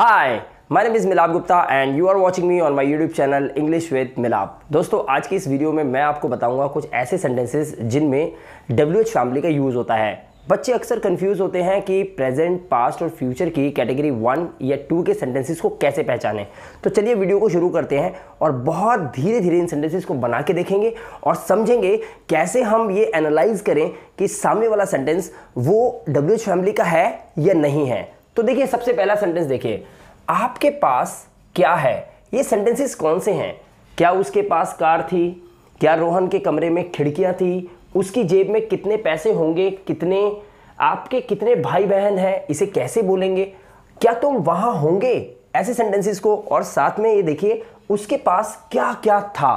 Hi my name is Milap Gupta and you are watching me on my YouTube channel English with Milap दोस्तों आज की इस video में मैं आपको बताऊंगा कुछ ऐसे सेंटेंसेस जिनमें डब्ल्यू एच फैमिली का यूज़ होता है बच्चे अक्सर कंफ्यूज होते हैं कि प्रेजेंट पास्ट और फ्यूचर की कैटेगरी वन या टू के सेंटेंसेस को कैसे पहचानें तो चलिए वीडियो को शुरू करते हैं और बहुत धीरे धीरे इन सेंटेंसेस को बना के देखेंगे और समझेंगे कैसे हम ये एनालाइज करें कि सामने वाला सेंटेंस वो डब्ल्यू फैमिली का है या नहीं है तो देखिए सबसे पहला सेंटेंस देखिए आपके पास क्या है ये सेंटेंसेस कौन से हैं क्या उसके पास कार थी क्या रोहन के कमरे में खिड़कियां थी उसकी जेब में कितने पैसे होंगे कितने आपके कितने भाई बहन हैं इसे कैसे बोलेंगे क्या तुम वहां होंगे ऐसे सेंटेंसेस को और साथ में ये देखिए उसके पास क्या क्या था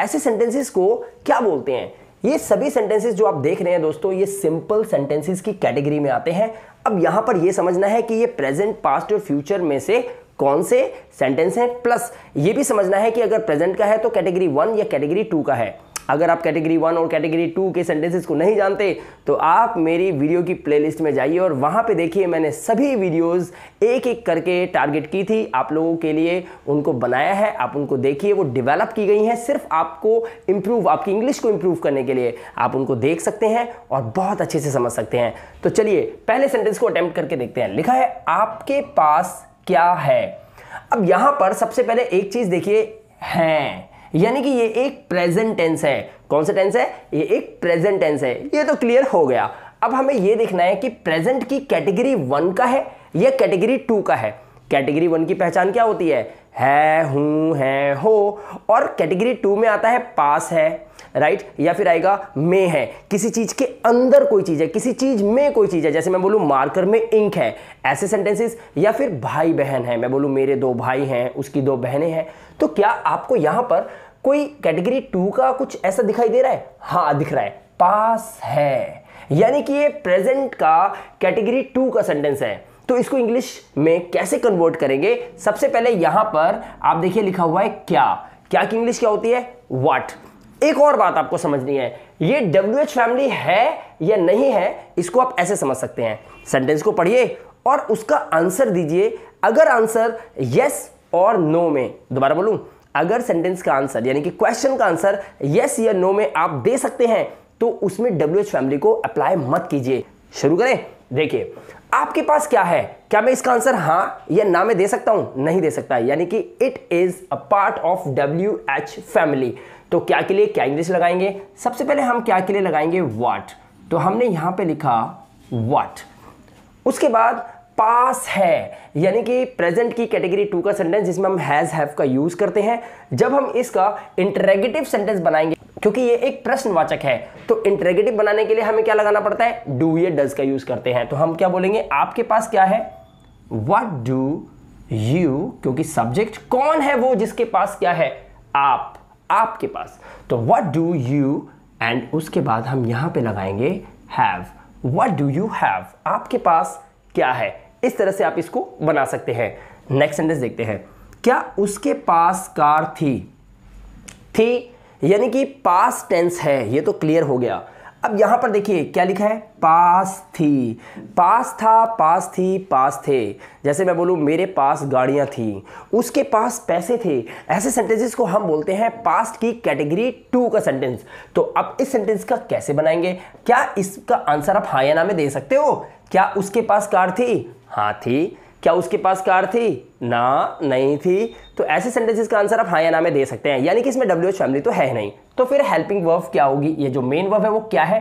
ऐसे सेंटेंसेस को क्या बोलते हैं ये सभी सेंटेंसेस जो आप देख रहे हैं दोस्तों ये सिंपल सेंटेंसेस की कैटेगरी में आते हैं अब यहां पर यह समझना है कि ये प्रेजेंट पास्ट और फ्यूचर में से कौन से सेंटेंस हैं प्लस ये भी समझना है कि अगर प्रेजेंट का है तो कैटेगरी वन या कैटेगरी टू का है अगर आप कैटेगरी वन और कैटेगरी टू के सेंटेंसेस को नहीं जानते तो आप मेरी वीडियो की प्लेलिस्ट में जाइए और वहाँ पे देखिए मैंने सभी वीडियोस एक एक करके टारगेट की थी आप लोगों के लिए उनको बनाया है आप उनको देखिए वो डिवेलप की गई हैं सिर्फ आपको इम्प्रूव आपकी इंग्लिश को इम्प्रूव करने के लिए आप उनको देख सकते हैं और बहुत अच्छे से समझ सकते हैं तो चलिए पहले सेंटेंस को अटैम्प्ट करके देखते हैं लिखा है आपके पास क्या है अब यहां पर सबसे पहले एक चीज देखिए हैं यानी कि ये एक प्रेजेंट टेंस है कौन सा टेंस है ये एक प्रेजेंट टेंस है ये तो क्लियर हो गया अब हमें ये देखना है कि प्रेजेंट की कैटेगरी वन का है या कैटेगरी टू का है कैटेगरी वन की पहचान क्या होती है है हूँ है हो और कैटेगरी टू में आता है पास है राइट right? या फिर आएगा में है किसी चीज़ के अंदर कोई चीज़ है किसी चीज़ में कोई चीज़ है जैसे मैं बोलूँ मार्कर में इंक है ऐसे सेंटेंसेस या फिर भाई बहन है मैं बोलूँ मेरे दो भाई हैं उसकी दो बहनें हैं तो क्या आपको यहाँ पर कोई कैटेगरी टू का कुछ ऐसा दिखाई दे रहा है हाँ दिख रहा है पास है यानी कि ये प्रेजेंट का कैटेगरी टू का सेंटेंस है तो इसको इंग्लिश में कैसे कन्वर्ट करेंगे सबसे पहले यहां पर आप देखिए लिखा हुआ है क्या क्या की इंग्लिश क्या होती है वाट एक और बात आपको समझनी है ये डब्ल्यू एच फैमिली है या नहीं है इसको आप ऐसे समझ सकते हैं सेंटेंस को पढ़िए और उसका आंसर दीजिए अगर आंसर यस और नो में दोबारा बोलूं अगर सेंटेंस का आंसर यानी कि क्वेश्चन का आंसर यस या नो में आप दे सकते हैं तो उसमें डब्ल्यू एच फैमिली को अप्लाई मत कीजिए शुरू करें देखिए आपके पास क्या है क्या मैं इसका आंसर हाँ या ना में दे सकता हूं नहीं दे सकता यानी कि it is a part of W H family तो क्या के लिए क्या इंग्लिश लगाएंगे सबसे पहले हम क्या के लिए लगाएंगे वॉट तो हमने यहां पे लिखा वॉट उसके बाद पास है यानी कि प्रेजेंट की कैटेगरी टू का सेंटेंस जिसमें हम हैज़ हैव का यूज़ करते हैं जब हम इसका इंटरेगेटिव सेंटेंस बनाएंगे क्योंकि ये एक प्रश्नवाचक है तो इंटरेगेटिव बनाने के लिए हमें क्या लगाना पड़ता है डू ये डज का यूज़ करते हैं तो हम क्या बोलेंगे आपके पास क्या है वट डू यू क्योंकि सब्जेक्ट कौन है वो जिसके पास क्या है आप आपके पास तो वट डू यू एंड उसके बाद हम यहां पे लगाएंगे have what do you have आपके पास क्या है इस तरह से आप इसको बना सकते हैं नेक्स्ट सेंटेंस देखते हैं क्या उसके पास कार थी थी यानी कि पास टेंस है ये तो क्लियर हो गया अब यहां पर देखिए क्या लिखा है पास थी पास था पास थी पास थे जैसे मैं बोलूं मेरे पास गाड़ियां थी उसके पास पैसे थे ऐसे सेंटेंसेस को हम बोलते हैं पास्ट की कैटेगरी टू का सेंटेंस तो अब इस सेंटेंस का कैसे बनाएंगे क्या इसका आंसर आप हाँ या ना में दे सकते हो क्या उसके पास कार थी हाँ थी क्या उसके पास कार थी ना नहीं थी तो ऐसे सेंटेंसेस का आंसर आप हाँ या ना में दे सकते हैं यानी कि इसमें डब्ल्यू एच फैमिली तो है नहीं तो फिर हेल्पिंग वर्व क्या होगी ये जो मेन वर्व है वो क्या है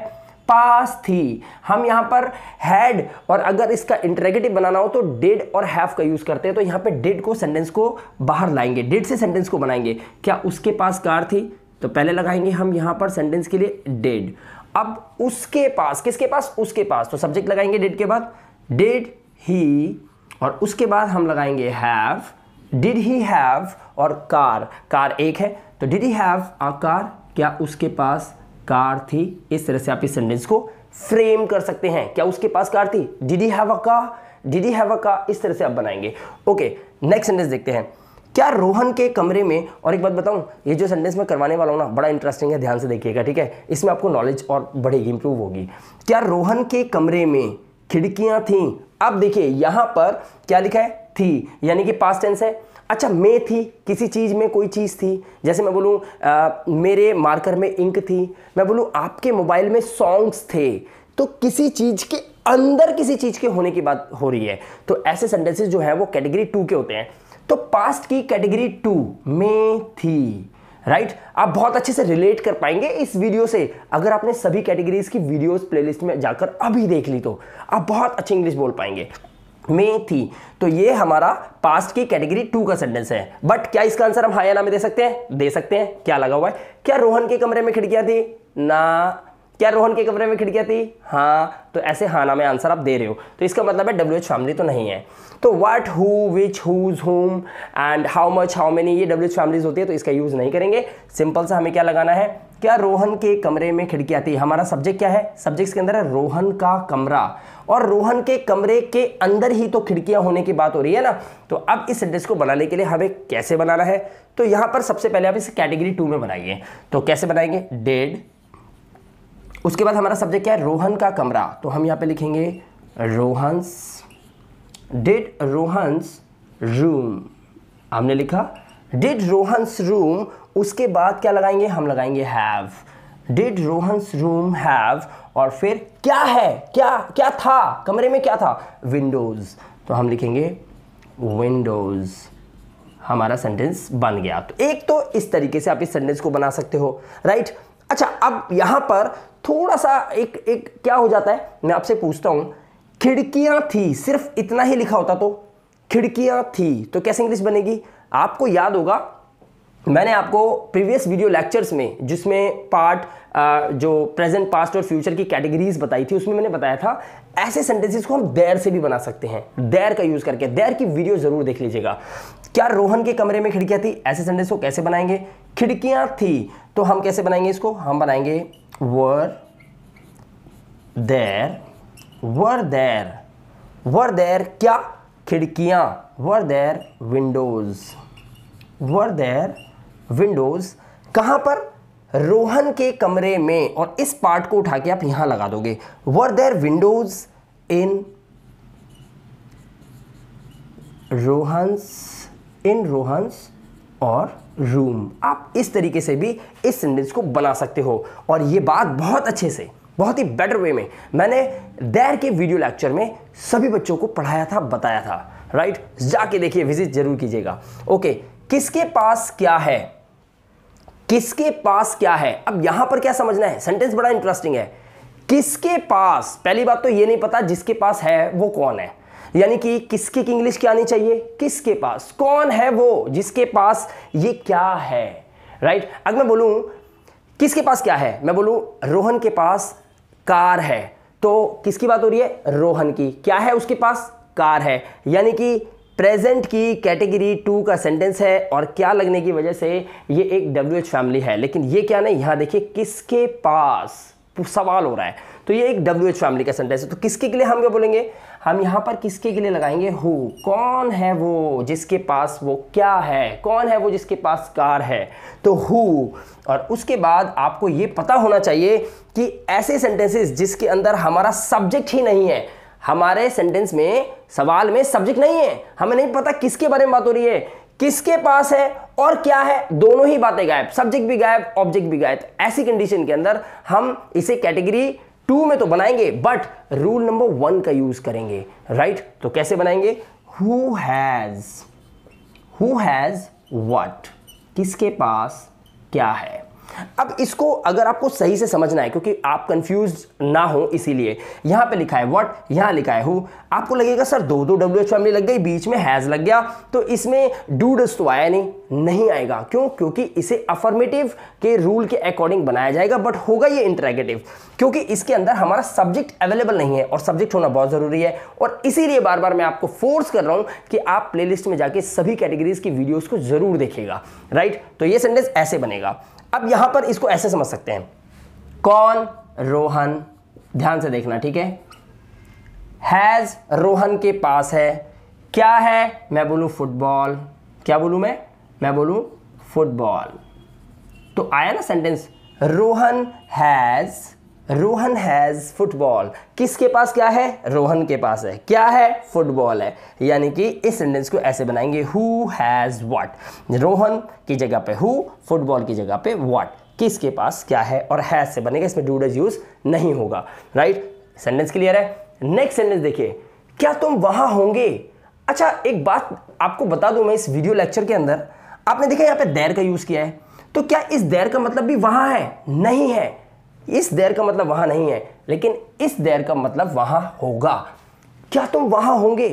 पास थी हम यहाँ पर हैड और अगर इसका इंटरेगेटिव बनाना हो तो डेड और हैव का यूज़ करते हैं तो यहाँ पे डेड को सेंटेंस को बाहर लाएंगे डेड से सेंटेंस को बनाएंगे क्या उसके पास कार थी तो पहले लगाएंगे हम यहाँ पर सेंटेंस के लिए डेड अब उसके पास किसके पास उसके पास तो सब्जेक्ट लगाएंगे डेड के बाद डेड ही और उसके बाद हम लगाएंगे हैव डिड ही हैव और कार कार एक है तो did he have a car क्या उसके पास कार थी इस तरह से आप इस सेंटेंस को फ्रेम कर सकते हैं क्या उसके पास कार थी did he have a car did he have a car इस तरह से आप बनाएंगे ओके नेक्स्ट सेंटेंस देखते हैं क्या रोहन के कमरे में और एक बात बताऊं ये जो सेंटेंस मैं करवाने वाला हूँ ना बड़ा इंटरेस्टिंग है ध्यान से देखिएगा ठीक है इसमें आपको नॉलेज और बढ़ेगी इंप्रूव होगी क्या रोहन के कमरे में खिड़कियां थी अब देखिए यहां पर क्या लिखा है थी यानी कि पास्ट टेंस है अच्छा मैं थी किसी चीज़ में कोई चीज़ थी जैसे मैं बोलूँ मेरे मार्कर में इंक थी मैं बोलूँ आपके मोबाइल में सॉन्ग्स थे तो किसी चीज़ के अंदर किसी चीज़ के होने की बात हो रही है तो ऐसे सेंटेंसेस जो है वो कैटेगरी टू के होते हैं तो पास्ट की कैटेगरी टू में थी राइट right? आप बहुत अच्छे से रिलेट कर पाएंगे इस वीडियो से अगर आपने सभी कैटेगरीज की वीडियोस प्लेलिस्ट में जाकर अभी देख ली तो आप बहुत अच्छे इंग्लिश बोल पाएंगे में थी तो ये हमारा पास्ट की कैटेगरी टू का सेंटेंस है बट क्या इसका आंसर हम हाया ना में दे सकते हैं दे सकते हैं क्या लगा हुआ है क्या रोहन के कमरे में खिड़कियां थी ना क्या रोहन के कमरे में खिड़कियाँ थी हाँ तो ऐसे हाँ ना में आंसर आप दे रहे हो तो इसका मतलब है डब्ल्यू एच फैमिली तो नहीं है तो what who which whose whom and how much how many ये डब्ल्यू एच फैमिलीज होती है तो इसका यूज़ नहीं करेंगे सिंपल सा हमें क्या लगाना है क्या रोहन के कमरे में खिड़की आती है हमारा सब्जेक्ट क्या है सब्जेक्ट के अंदर है रोहन का कमरा और रोहन के कमरे के अंदर ही तो खिड़कियां होने की बात हो रही है ना तो अब इस सेंटेंस को बनाने के लिए हमें कैसे बनाना है तो यहां पर सबसे पहले आप इसे कैटेगरी टू में बनाइए तो कैसे बनाएंगे डेड उसके बाद हमारा सब्जेक्ट क्या है रोहन का कमरा तो हम यहाँ पे लिखेंगे रोहंस डेट रोहंस रूम हमने लिखा डिड रोहंस रूम उसके बाद क्या लगाएंगे हम लगाएंगे have did Rohan's room have और फिर क्या है क्या क्या था कमरे में क्या था विंडोज़ तो हम लिखेंगे विंडोज़ हमारा सेंटेंस बन गया तो एक तो इस तरीके से आप इस सेंटेंस को बना सकते हो राइट अच्छा अब यहां पर थोड़ा सा एक एक क्या हो जाता है मैं आपसे पूछता हूं खिड़कियां थी सिर्फ इतना ही लिखा होता तो खिड़कियां थी तो कैसे इंग्लिश बनेगी आपको याद होगा मैंने आपको प्रीवियस वीडियो लेक्चर्स में जिसमें पार्ट जो प्रेजेंट पास्ट और फ्यूचर की कैटेगरीज बताई थी उसमें मैंने बताया था ऐसे सेंटेंसेस को हम देर से भी बना सकते हैं देर का यूज़ करके देर की वीडियो ज़रूर देख लीजिएगा क्या रोहन के कमरे में खिड़कियां थी ऐसे सेंटेंस को कैसे बनाएंगे खिड़कियां थी तो हम कैसे बनाएंगे इसको हम बनाएंगे वर देर वर देर वर देर क्या खिड़कियां वर देर विंडोज़ वर देर विंडोज़ कहां पर रोहन के कमरे में और इस पार्ट को उठा के आप यहां लगा दोगे वर देर विंडोज इन रोहंस इन रोहंस और रूम आप इस तरीके से भी इस सेंटेंस को बना सकते हो और ये बात बहुत अच्छे से बहुत ही बेटर वे में मैंने देर के वीडियो लेक्चर में सभी बच्चों को पढ़ाया था बताया था राइट जाके देखिए विजिट जरूर कीजिएगा ओके किसके पास क्या है किसके पास क्या है अब यहां पर क्या समझना है सेंटेंस बड़ा इंटरेस्टिंग है किसके पास पहली बात तो यह नहीं पता जिसके पास है वो कौन है यानी कि किसकी की इंग्लिश क्या आनी चाहिए किसके पास कौन है वो जिसके पास ये क्या है राइट अगर मैं बोलूं किसके पास क्या है मैं बोलूं रोहन के पास कार है तो किसकी बात हो रही है रोहन की क्या है उसके पास कार है यानी कि प्रेजेंट की कैटेगरी टू का सेंटेंस है और क्या लगने की वजह से ये एक डब्ल्यू एच फैमिली है लेकिन ये क्या नहीं यहाँ देखिए किसके पास सवाल हो रहा है तो ये एक डब्ल्यू एच फैमिली का सेंटेंस है तो किसके के लिए हम क्या बोलेंगे हम यहाँ पर किसके के लिए लगाएंगे हु कौन है वो जिसके पास वो क्या है कौन है वो जिसके पास कार है तो हु और उसके बाद आपको ये पता होना चाहिए कि ऐसे सेंटेंसेस जिसके अंदर हमारा सब्जेक्ट ही नहीं है हमारे सेंटेंस में सवाल में सब्जेक्ट नहीं है हमें नहीं पता किसके बारे में बात हो रही है किसके पास है और क्या है दोनों ही बातें गायब सब्जेक्ट भी गायब ऑब्जेक्ट भी गायब ऐसी कंडीशन के अंदर हम इसे कैटेगरी टू में तो बनाएंगे बट रूल नंबर वन का यूज करेंगे राइट right? तो कैसे बनाएंगे who has who has what किसके पास क्या है अब इसको अगर आपको सही से समझना है क्योंकि आप कंफ्यूज ना हो इसीलिए यहां पे लिखा है व्हाट यहां लिखा है हु आपको लगेगा सर दो दो डब्ल्यू एच फैमिली लग गई बीच में हैज़ लग गया तो इसमें डूडस तो आया नहीं नहीं आएगा क्यों क्योंकि इसे अफर्मेटिव के रूल के अकॉर्डिंग बनाया जाएगा बट होगा ये इंटरेगेटिव क्योंकि इसके अंदर हमारा सब्जेक्ट अवेलेबल नहीं है और सब्जेक्ट होना बहुत ज़रूरी है और इसीलिए बार बार मैं आपको फोर्स कर रहा हूं कि आप प्लेलिस्ट में जाके सभी कैटेगरीज की वीडियोज़ को ज़रूर देखेगा राइट तो ये सेंटेंस ऐसे बनेगा अब यहां पर इसको ऐसे समझ सकते हैं कौन रोहन ध्यान से देखना ठीक है हैज़ रोहन के पास है क्या है मैं बोलूं फुटबॉल क्या बोलू मैं मैं बोलू फुटबॉल तो आया ना sentence Rohan has Rohan has football किसके पास क्या है रोहन के पास है क्या है फुटबॉल है यानी कि इस सेंटेंस को ऐसे बनाएंगे हु हैज़ व्हाट रोहन की जगह पे हु फुटबॉल की जगह पे व्हाट किसके पास क्या है और हैज़ से बनेगा इसमें डू यूज़ नहीं होगा राइट सेंटेंस क्लियर है नेक्स्ट सेंटेंस देखिए क्या तुम वहां होंगे अच्छा एक बात आपको बता दूं मैं इस वीडियो लेक्चर के अंदर आपने देखा यहां पे देर का यूज़ किया है तो क्या इस देर का मतलब भी वहां है नहीं है इस देर का मतलब वहां नहीं है लेकिन इस देर का मतलब वहां होगा क्या तुम वहां होंगे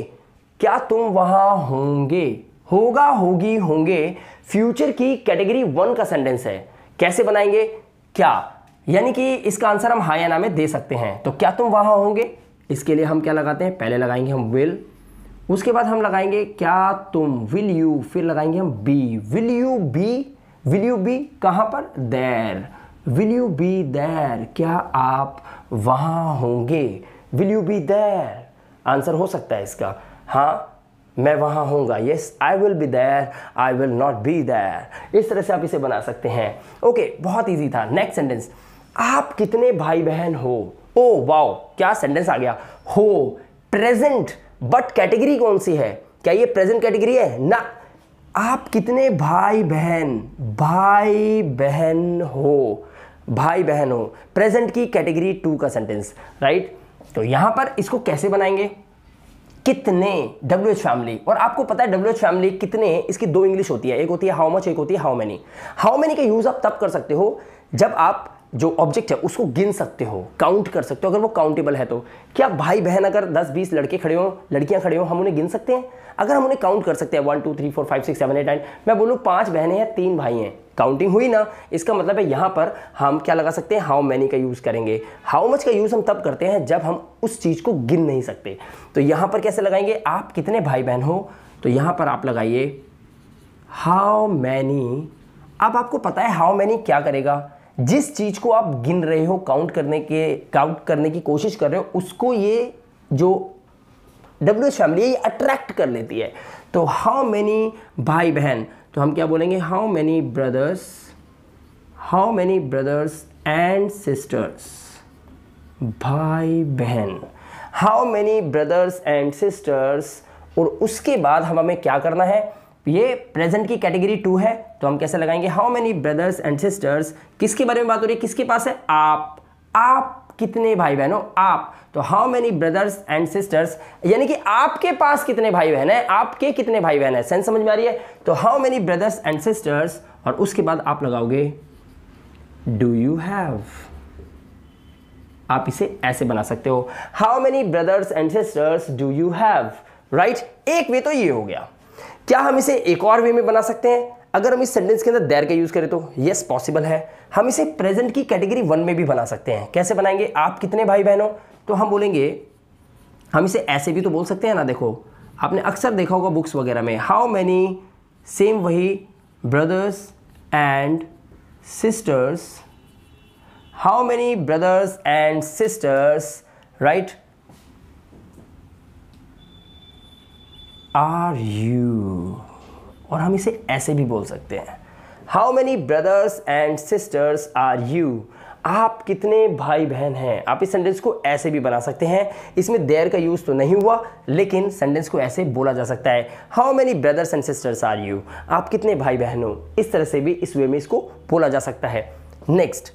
क्या तुम वहां होंगे होगा होगी होंगे फ्यूचर की कैटेगरी वन का सेंटेंस है कैसे बनाएंगे क्या यानी कि इसका आंसर हम हाया में दे सकते हैं तो क्या तुम वहां होंगे इसके लिए हम क्या लगाते हैं पहले लगाएंगे हम विल उसके बाद हम लगाएंगे क्या तुम विल यू फिर लगाएंगे हम be will you be will you be कहां पर there will you be there क्या आप वहां होंगे will you be there answer हो सकता है इसका हाँ मैं वहां होंगे yes I will be there I will not be there इस तरह से आप इसे बना सकते हैं ओके okay, बहुत ईजी था नेक्स्ट सेंटेंस आप कितने भाई बहन हो ओ oh, वाओ क्या सेंटेंस आ गया हो प्रेजेंट बट कैटेगरी कौन सी है क्या ये प्रेजेंट कैटेगरी है ना आप कितने भाई बहन भाई बहन हो भाई बहन हो प्रेजेंट की कैटेगरी टू का सेंटेंस राइट तो यहां पर इसको कैसे बनाएंगे कितने डब्ल्यू एच फैमिली और आपको पता है डब्ल्यू एच फैमिली कितने इसकी दो इंग्लिश होती है एक होती है हाउ मच एक होती है हाउ मैनी हाउ मैनी का यूज़ आप तब कर सकते हो जब आप जो ऑब्जेक्ट है उसको गिन सकते हो काउंट कर सकते हो अगर वो काउंटेबल है तो क्या भाई बहन अगर 10 20 लड़के खड़े हों लड़कियां खड़े हों हम उन्हें गिन सकते हैं अगर हम उन्हें काउंट कर सकते हैं one two three four five six seven eight nine मैं बोलूँ पांच बहनें हैं तीन भाई हैं काउंटिंग हुई ना इसका मतलब है यहाँ पर हम क्या लगा सकते हैं हाउ मैनी का यूज़ करेंगे हाउ मच का यूज़ हम तब करते हैं जब हम उस चीज़ को गिन नहीं सकते तो यहाँ पर कैसे लगाएंगे आप कितने भाई बहन हो तो यहाँ पर आप लगाइए हाउ मैनी अब आपको पता है हाउ मैनी क्या करेगा जिस चीज़ को आप गिन रहे हो काउंट करने के काउंट करने की कोशिश कर रहे हो उसको ये जो डब्ल्यू एच फैमिली है ये अट्रैक्ट कर लेती है तो हाउ मैनी भाई बहन तो हम क्या बोलेंगे how many brothers how many brothers and sisters भाई बहन how many brothers and sisters और उसके बाद हम हमें क्या करना है ये प्रेजेंट की कैटेगरी टू है तो हम कैसे लगाएंगे how many brothers and sisters किसके बारे में बात हो रही है किसके पास है आप आप कितने भाई बहनों आप तो how many brothers and sisters यानी कि आपके पास कितने भाई बहन है आपके कितने भाई बहन है सेंस समझ में आ रही है तो how many brothers and sisters और उसके बाद आप लगाओगे डू यू हैव आप इसे ऐसे बना सकते हो how many brothers and sisters do you have right एक वे तो ये हो गया क्या हम इसे एक और वे में बना सकते हैं अगर हम इस सेंटेंस के अंदर देर का यूज़ करें तो येस पॉसिबल है हम इसे प्रेजेंट की कैटेगरी वन में भी बना सकते हैं कैसे बनाएंगे आप कितने भाई बहनों तो हम बोलेंगे हम इसे ऐसे भी तो बोल सकते हैं ना देखो आपने अक्सर देखा होगा बुक्स वगैरह में हाउ मैनी सेम वही brothers and sisters how many brothers and sisters right are you और हम इसे ऐसे भी बोल सकते हैं how many brothers and sisters are you आप कितने भाई बहन हैं आप इस सेंटेंस को ऐसे भी बना सकते हैं इसमें देर का यूज़ तो नहीं हुआ लेकिन सेंटेंस को ऐसे बोला जा सकता है how many brothers and sisters are you आप कितने भाई बहन हो इस तरह से भी इस वे में इसको बोला जा सकता है नेक्स्ट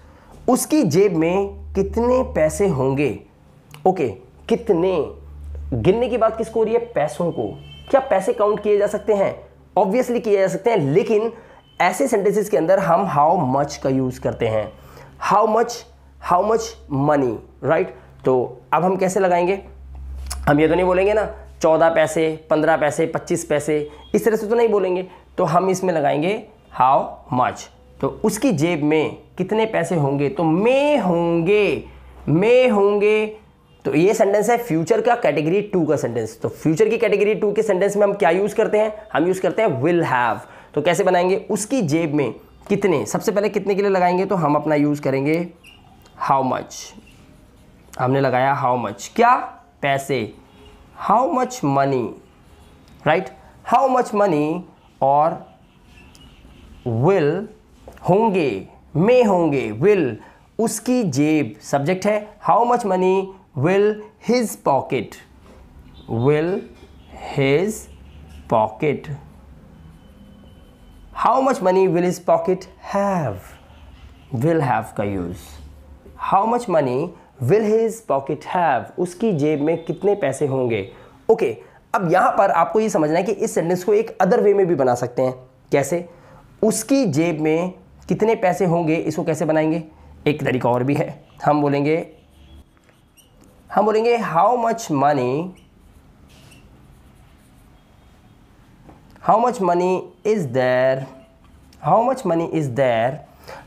उसकी जेब में कितने पैसे होंगे ओके कितने गिनने की बात किसको हो रही है पैसों को क्या पैसे काउंट किए जा सकते हैं ऑब्वियसली किए जा सकते हैं लेकिन ऐसे सेंटेंसेस के अंदर हम हाउ मच का यूज़ करते हैं how much how much money right तो अब हम कैसे लगाएंगे हम ये तो नहीं बोलेंगे ना चौदह पैसे पंद्रह पैसे पच्चीस पैसे इस तरह से तो नहीं बोलेंगे तो हम इसमें लगाएंगे हाउ मच तो उसकी जेब में कितने पैसे होंगे तो मे होंगे मे होंगे तो ये सेंटेंस है फ्यूचर का कैटेगरी टू का सेंटेंस तो फ्यूचर की कैटेगरी टू के सेंटेंस में हम क्या यूज़ करते हैं हम यूज़ करते हैं विल हैव तो कैसे बनाएंगे उसकी जेब में कितने सबसे पहले कितने के लिए लगाएंगे तो हम अपना यूज़ करेंगे हाउ मच हमने लगाया हाउ मच क्या पैसे how much money right how much money और विल होंगे मे होंगे विल उसकी जेब सब्जेक्ट है how much money will his pocket will his pocket how much money will his pocket have will have ka use how much money will his pocket have uski jeb mein kitne paise honge okay, ab yahan par aapko ye samajhna hai ki is sentence ko ek other way mein bhi bana sakte hain kaise uski jeb mein kitne paise honge isko kaise banayenge ek tarika aur bhi hai hum bolenge हम बोलेंगे how much money how much money is there how much money is there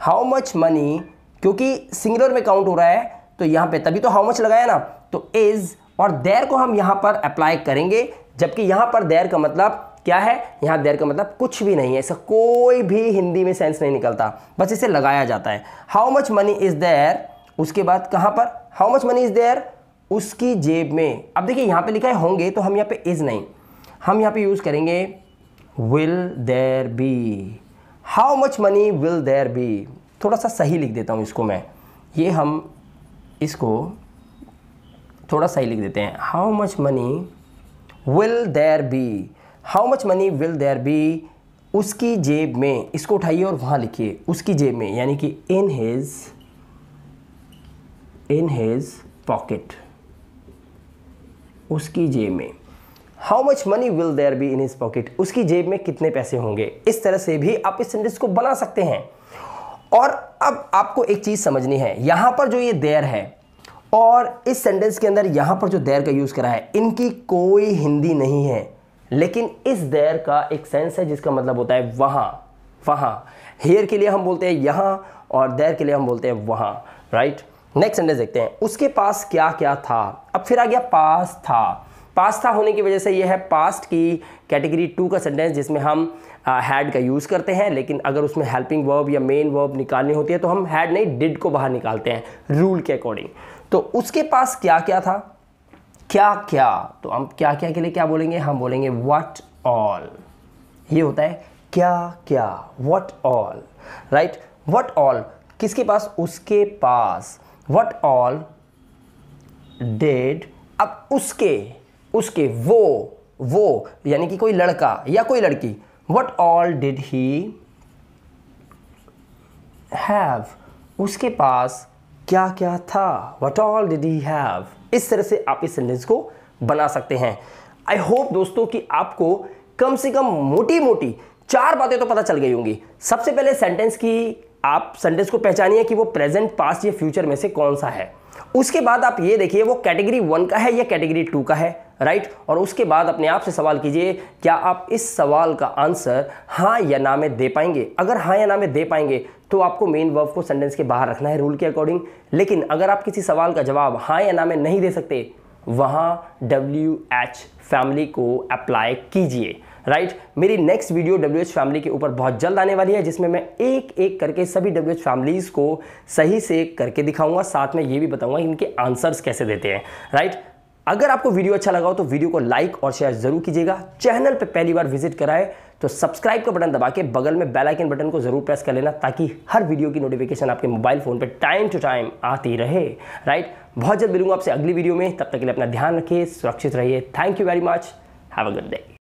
how much money क्योंकि singular में count हो रहा है तो यहां पे तभी तो हाउ मच लगाया ना तो इज़ और देर को हम यहां पर अप्लाई करेंगे जबकि यहां पर देर का मतलब क्या है यहां देर का मतलब कुछ भी नहीं है इसका कोई भी हिंदी में सेंस नहीं निकलता बस इसे लगाया जाता है how much money is there उसके बाद कहां पर how much money is there उसकी जेब में अब देखिए यहाँ पे लिखा है होंगे तो हम यहाँ पे इज़ नहीं हम यहाँ पे यूज़ करेंगे will there be how much money will there be थोड़ा सा सही लिख देता हूँ इसको मैं ये हम इसको थोड़ा सही लिख देते हैं how much money will there be how much money will there be उसकी जेब में इसको उठाइए और वहाँ लिखिए उसकी जेब में यानी कि in his in his pocket उसकी जेब में how much money will there be in his pocket उसकी जेब में कितने पैसे होंगे इस तरह से भी आप इस सेंटेंस को बना सकते हैं और अब आपको एक चीज़ समझनी है यहां पर जो ये देयर है और इस सेंटेंस के अंदर यहां पर जो देर का यूज़ करा है इनकी कोई हिंदी नहीं है लेकिन इस देयर का एक सेंस है जिसका मतलब होता है वहां वहां हेयर के लिए हम बोलते हैं यहां और देर के लिए हम बोलते हैं वहां राइट नेक्स्ट सेंटेंस देखते हैं उसके पास क्या क्या था अब फिर आ गया पास था पास था होने की वजह से यह है पास्ट की कैटेगरी टू का सेंटेंस जिसमें हम हैड का यूज़ करते हैं लेकिन अगर उसमें हेल्पिंग वर्ब या मेन वर्ब निकालनी होती है तो हम हैड नहीं डिड को बाहर निकालते हैं रूल के अकॉर्डिंग तो उसके पास क्या क्या था क्या क्या तो हम क्या क्या के लिए क्या बोलेंगे हम बोलेंगे वट ऑल ये होता है क्या क्या what all right what all किसके पास उसके पास वट ऑल डेड अब उसके उसके वो वो यानी कि कोई लड़का या कोई लड़की what all did he have उसके पास क्या क्या था what all did he have इस तरह से आप इस सेंटेंस को बना सकते हैं आई होप दोस्तों कि आपको कम से कम मोटी मोटी चार बातें तो पता चल गई होंगी सबसे पहले सेंटेंस की आप सेंटेंस को पहचानिए कि वो प्रेजेंट पास्ट या फ्यूचर में से कौन सा है उसके बाद आप ये देखिए वो कैटेगरी वन का है या कैटेगरी टू का है राइट और उसके बाद अपने आप से सवाल कीजिए क्या आप इस सवाल का आंसर हाँ या ना में दे पाएंगे अगर हाँ या ना में दे पाएंगे तो आपको मेन वर्ब को सेंटेंस के बाहर रखना है रूल के अकॉर्डिंग लेकिन अगर आप किसी सवाल का जवाब हाँ या ना में नहीं दे सकते वहाँ डब्ल्यू एच फैमिली को अप्लाई कीजिए राइट right? मेरी नेक्स्ट वीडियो डब्ल्यू फैमिली के ऊपर बहुत जल्द आने वाली है जिसमें मैं एक एक करके सभी डब्ल्यू फैमिलीज़ को सही से करके दिखाऊंगा साथ में ये भी बताऊंगा इनके आंसर्स कैसे देते हैं राइट right? अगर आपको वीडियो अच्छा लगा हो तो वीडियो को लाइक और शेयर जरूर कीजिएगा चैनल पर पहली बार विजिट कराए तो सब्सक्राइब का बटन दबा के बगल में बेल आइकन बटन को जरूर प्रेस कर लेना ताकि हर वीडियो की नोटिफिकेशन आपके मोबाइल फ़ोन पे टाइम टू टाइम आती रहे राइट बहुत जल्द मिलूंगा आपसे अगली वीडियो में तब तक के लिए अपना ध्यान रखिए सुरक्षित रहिए thank you very much have a good day